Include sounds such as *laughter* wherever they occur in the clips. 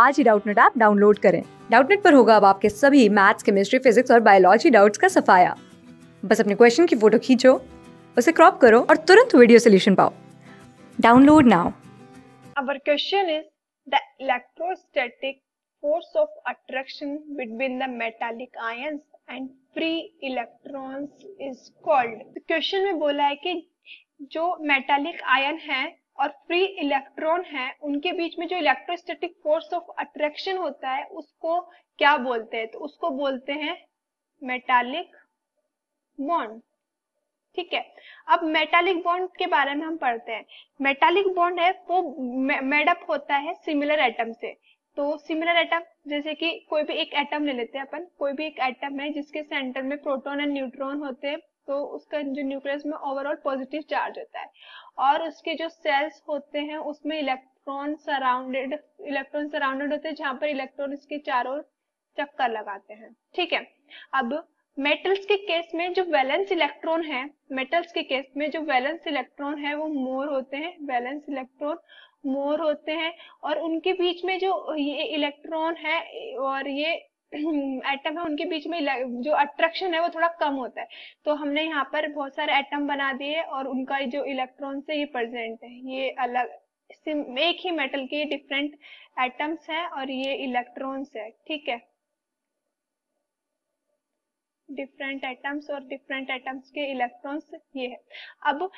आज ही Doubtnut app download करें डाउटनेट पर होगा अब आपके सभी मैथ्स केमिस्ट्री फिजिक्स और बायोलॉजी डाउट्स का सफाया बस अपने क्वेश्चन की फोटो खींचो उसे क्रॉप करो और तुरंत वीडियो सोल्यूशन पाओ download now our question is the electrostatic force of attraction between the metallic ions and free electrons is called question में बोला है कि जो मेटालिक आयन है और फ्री इलेक्ट्रॉन है उनके बीच में जो इलेक्ट्रोस्टैटिक फोर्स ऑफ अट्रैक्शन होता है उसको क्या बोलते हैं तो उसको बोलते हैं मेटालिक बॉन्ड ठीक है अब मेटालिक बॉन्ड के बारे में हम पढ़ते हैं मेटालिक बॉन्ड है वो मेडअप होता है सिमिलर एटम से तो सिमिलर एटम जैसे कि कोई भी एक एटम ले लेते हैं अपन कोई भी एक एटम है जिसके सेंटर में प्रोटॉन एंड न्यूट्रॉन होते हैं तो उसका जो न्यूक्लियस में ओवरऑल पॉजिटिव चार्ज होता है और उसके जो सेल्स होते हैं उसमें इलेक्ट्रॉन सराउंडेड इलेक्ट्रॉन सराउंडेड होते हैं जहां पर इलेक्ट्रॉन इसके चारों चक्कर लगाते हैं ठीक है अब मेटल्स के केस में जो वैलेंस इलेक्ट्रॉन है मेटल्स के केस में जो वैलेंस इलेक्ट्रॉन है वो मोर होते हैं वैलेंस इलेक्ट्रॉन मोर होते हैं और उनके बीच में जो ये इलेक्ट्रॉन है और ये एटम *clears throat* है उनके बीच में जो अट्रैक्शन है वो थोड़ा कम होता है तो हमने यहाँ पर बहुत सारे एटम बना दिए और उनका जो इलेक्ट्रॉन से ये प्रेजेंट है ये अलग एक ही मेटल के डिफरेंट एटम्स हैं और ये इलेक्ट्रॉन्स है ठीक है डिफरेंट एटम्स और डिफरेंट एटम्स के इलेक्ट्रॉन्स ये है अब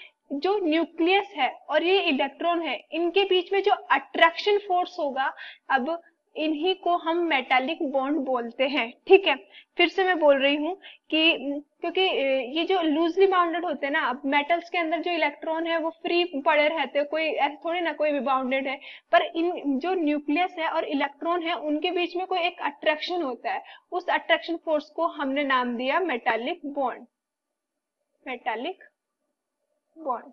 जो न्यूक्लियस है और ये इलेक्ट्रॉन है इनके बीच में जो अट्रैक्शन फोर्स होगा अब इन्हीं को हम मेटालिक बॉन्ड बोलते हैं ठीक है फिर से मैं बोल रही हूँ कि क्योंकि ये जो लूजली बाउंडेड होते हैं ना अब मेटल्स के अंदर जो इलेक्ट्रॉन है वो फ्री पड़े रहते हैं कोई ऐसे थोड़ी ना कोई भी बाउंडेड है पर इन जो न्यूक्लियस है और इलेक्ट्रॉन है उनके बीच में कोई एक अट्रैक्शन होता है उस अट्रैक्शन फोर्स को हमने नाम दिया मेटालिक बॉन्ड मेटालिक बॉन्ड